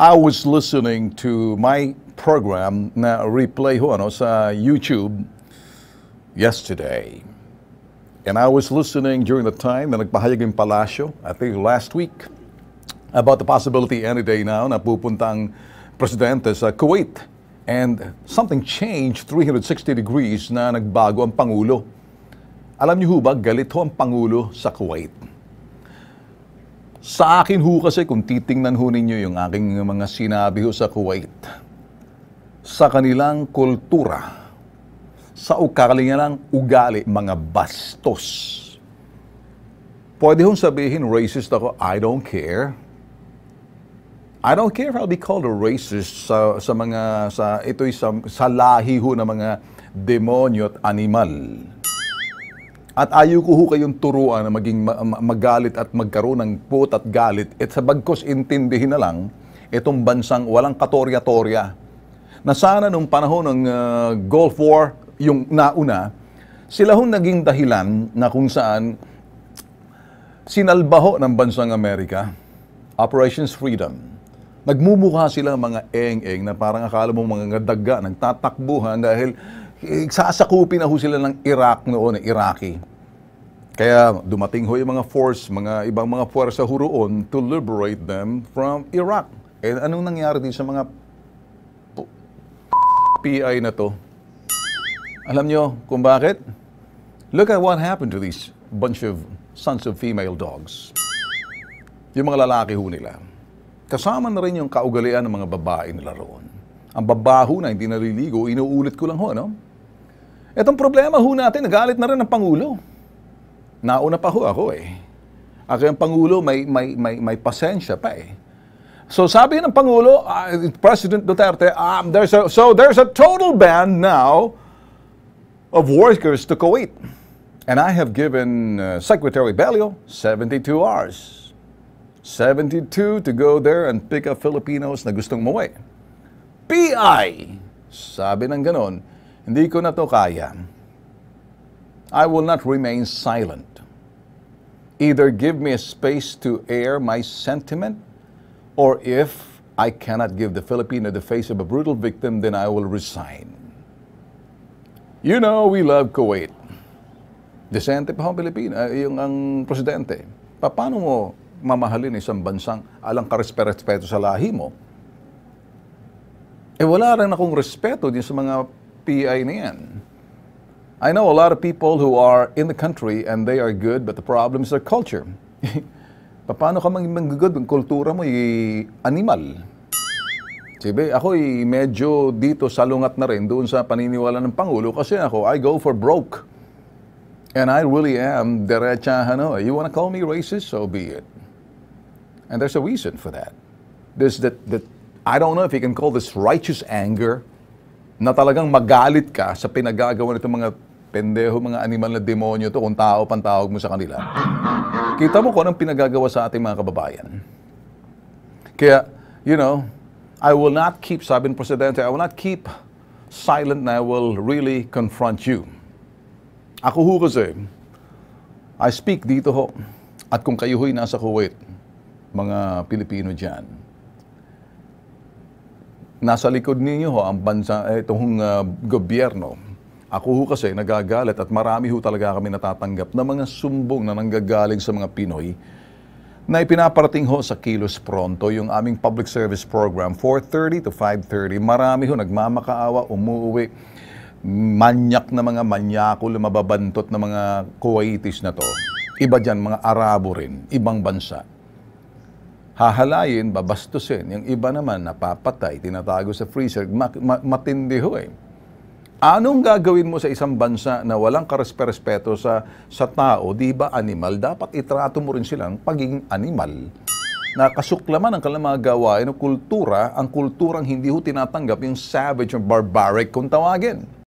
I was listening to my program na replay ho ano, sa YouTube yesterday. And I was listening during the time na nagpahayag yung palasyo, I think last week, about the possibility any day now na pupunta ang presidente sa Kuwait. And something changed 360 degrees na nagbago ang Pangulo. Alam niyo ho ba, galit ho ang Pangulo sa Kuwait. Sa akin ho kasi kung titingnan ho ninyo yung aking mga sinabi ho sa Kuwait, sa kanilang kultura, sa kanilang ugali, mga bastos. Pwede hong sabihin racist ako, I don't care. I don't care if I'll be called a racist sa, sa mga, sa, ito'y sa, sa lahi ho ng mga demonyo at animal. At ayaw ko ho kayong turuan na maging magalit at magkaroon ng put at galit. At sa bagkos intindihin na lang, itong bansang walang katorya-torya. Na sana nung panahon ng uh, Gulf War, yung nauna, sila hong naging dahilan na kung saan sinalbaho ng bansang Amerika, Operations Freedom. Nagmumukha sila mga eng-eng na parang akala mo mga daga, nagtatakbuhan dahil sasakupin na ho sila ng Iraq noon, Iraqi. Kaya dumating ho yung mga force, mga ibang mga puwersa ho roon to liberate them from Iraq. And anong nangyari din sa mga PI na to? Alam nyo kung bakit? Look at what happened to these bunch of sons of female dogs. Yung mga lalaki ho nila. Kasama na rin yung kaugalian ng mga babae nila roon. Ang babaho na hindi naliligo, inuulit ko lang ho, no? Itong problema ho natin, nagalit na rin ang Pangulo. Nauna pa ho ako eh. Ako yung Pangulo, may, may, may, may pasensya pa eh. So sabi ng Pangulo, uh, President Duterte, um, there's a, so there's a total ban now of workers to Kuwait. And I have given uh, Secretary Belio 72 hours. 72 to go there and pick up Filipinos na gustong muwi. PI, sabi ng ganon, hindi ko na to kaya. I will not remain silent. Either give me a space to air my sentiment, or if I cannot give the Filipino the face of a brutal victim, then I will resign. You know, we love Kuwait. Desente pa ang Pilipino, eh, yung ang presidente. Pa, Paano mo mamahalin isang bansang alang karespeto sa lahi mo? Eh wala rin akong respeto din sa mga PINN. I know a lot of people who are in the country and they are good, but the problem is their culture. Paano ka mag-good kung kultura mo animal? Sabi, ako medyo dito salungat na rin doon sa paniniwala ng Pangulo kasi ako, I go for broke. And I really am derecha Hanoi. Eh, you want to call me racist? So be it. And there's a reason for that. This, that, that I don't know if you can call this righteous anger na talagang magalit ka sa pinagagawa nitong mga pendeho, mga animal na demonyo to, kung tao pang tawag mo sa kanila. Kita mo kung anong pinagagawa sa ating mga kababayan. Kaya, you know, I will not keep, sabi ng Presidente, I will not keep silent na I will really confront you. Ako ho kasi, I speak dito ho. At kung kayo ho'y nasa Kuwait, mga Pilipino dyan, nasa likod ninyo ho ang bansa, eh, itong uh, gobyerno. Ako ho kasi nagagalit at marami ho talaga kami natatanggap na mga sumbong na nanggagaling sa mga Pinoy na ipinaparating ho sa Kilos Pronto yung aming public service program 4.30 to 5.30. Marami ho nagmamakaawa, umuwi, manyak na mga manyakol, lumababantot na mga Kuwaitis na to. Iba dyan, mga Arabo rin, ibang bansa hahalayin, babastusin. Yung iba naman, napapatay, tinatago sa freezer, ma- ma- matindi ho eh. Anong gagawin mo sa isang bansa na walang karespeto sa, sa tao, di ba animal? Dapat itrato mo rin silang pagiging animal. Nakasuklaman ang kanilang mga gawain o kultura, ang kulturang hindi ho tinatanggap yung savage or barbaric kung tawagin.